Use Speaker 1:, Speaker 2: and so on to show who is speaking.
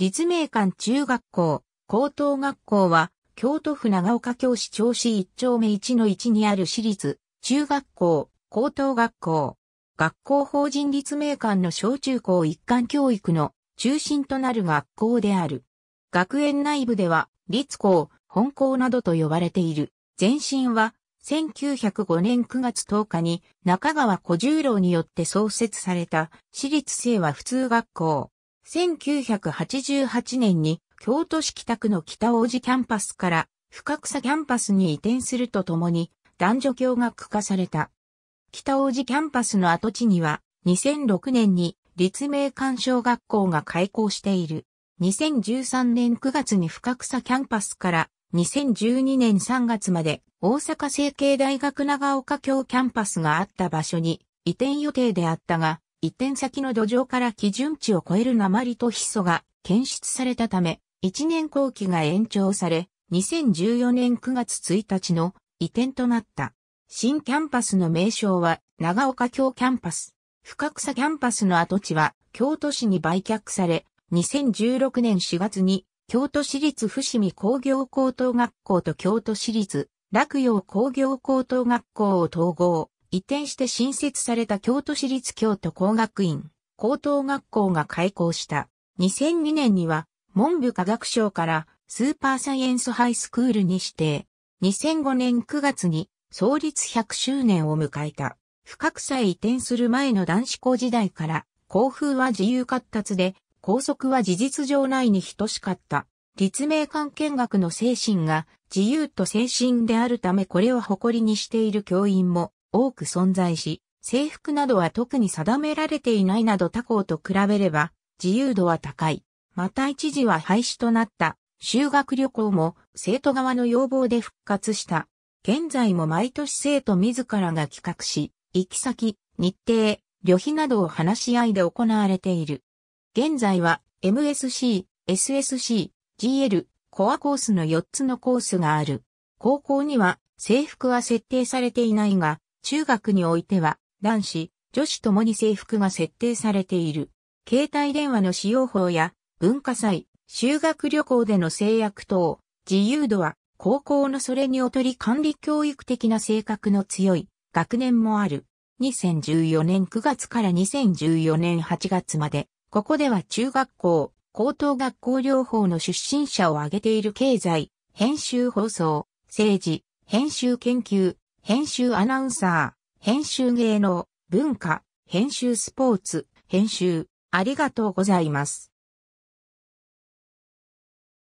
Speaker 1: 立命館中学校、高等学校は、京都府長岡京市長市一丁目一の1にある私立、中学校、高等学校、学校法人立命館の小中高一貫教育の中心となる学校である。学園内部では、立校、本校などと呼ばれている。前身は、1905年9月10日に中川小十郎によって創設された私立生和普通学校。1988年に京都市北区の北王子キャンパスから深草キャンパスに移転するとともに男女共学化された。北王子キャンパスの跡地には2006年に立命館小学校が開校している。2013年9月に深草キャンパスから2012年3月まで大阪成形大学長岡京キャンパスがあった場所に移転予定であったが、移転先の土壌から基準値を超える鉛とヒ素が検出されたため、1年後期が延長され、2014年9月1日の移転となった。新キャンパスの名称は長岡京キャンパス。深草キャンパスの跡地は京都市に売却され、2016年4月に京都市立伏見工業高等学校と京都市立落陽工業高等学校を統合。移転して新設された京都市立京都工学院高等学校が開校した。2002年には文部科学省からスーパーサイエンスハイスクールに指定。2005年9月に創立100周年を迎えた。深さえ移転する前の男子校時代から、校風は自由活発で、校則は事実上内に等しかった。立命館見学の精神が自由と精神であるためこれを誇りにしている教員も多く存在し、制服などは特に定められていないなど他校と比べれば自由度は高い。また一時は廃止となった修学旅行も生徒側の要望で復活した。現在も毎年生徒自らが企画し、行き先、日程、旅費などを話し合いで行われている。現在は MSC、SSC、GL、コアコースの4つのコースがある。高校には制服は設定されていないが、中学においては、男子、女子ともに制服が設定されている。携帯電話の使用法や、文化祭、修学旅行での制約等、自由度は、高校のそれに劣り管理教育的な性格の強い学年もある。2014年9月から2014年8月まで、ここでは中学校、高等学校両方の出身者を挙げている経済、編集放送、政治、編集研究、編集アナウンサー、編集芸能、文化、編集スポーツ、編集、ありがとうございます。